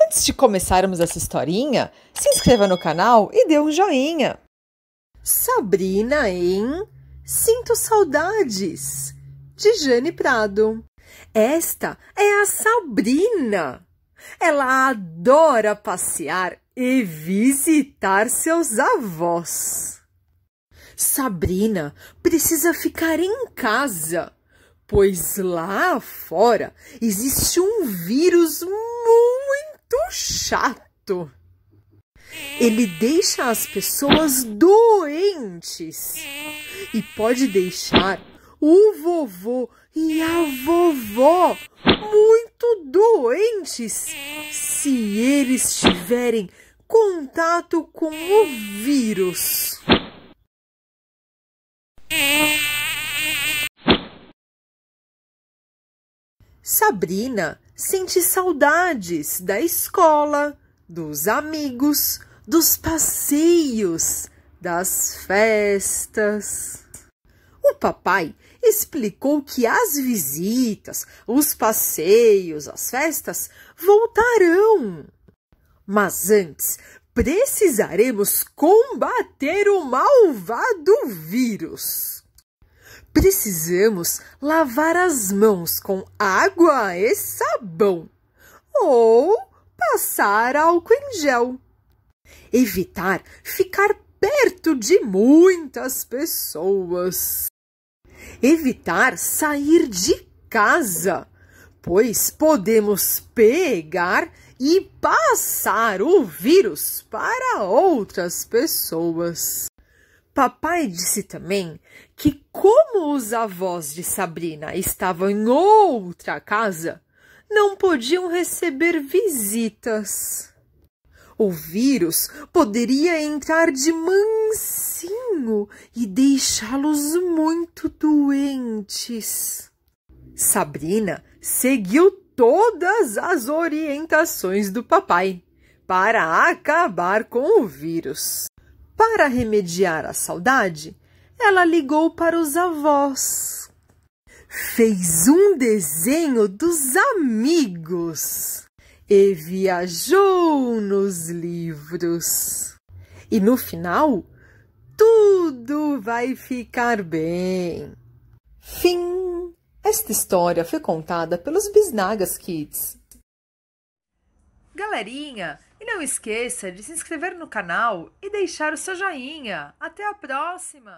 Antes de começarmos essa historinha, se inscreva no canal e dê um joinha. Sabrina em Sinto Saudades, de Jane Prado. Esta é a Sabrina. Ela adora passear e visitar seus avós. Sabrina precisa ficar em casa pois lá fora existe um vírus muito chato. Ele deixa as pessoas doentes e pode deixar o vovô e a vovó muito doentes se eles tiverem contato com o vírus. Sabrina sente saudades da escola, dos amigos, dos passeios, das festas. O papai explicou que as visitas, os passeios, as festas voltarão. Mas antes, precisaremos combater o malvado vírus precisamos lavar as mãos com água e sabão ou passar álcool em gel. Evitar ficar perto de muitas pessoas. Evitar sair de casa, pois podemos pegar e passar o vírus para outras pessoas. Papai disse também que, como os avós de Sabrina estavam em outra casa, não podiam receber visitas. O vírus poderia entrar de mansinho e deixá-los muito doentes. Sabrina seguiu todas as orientações do papai para acabar com o vírus. Para remediar a saudade, ela ligou para os avós. Fez um desenho dos amigos e viajou nos livros. E no final, tudo vai ficar bem. Fim! Esta história foi contada pelos Bisnagas Kids Galerinha, e não esqueça de se inscrever no canal e deixar o seu joinha. Até a próxima!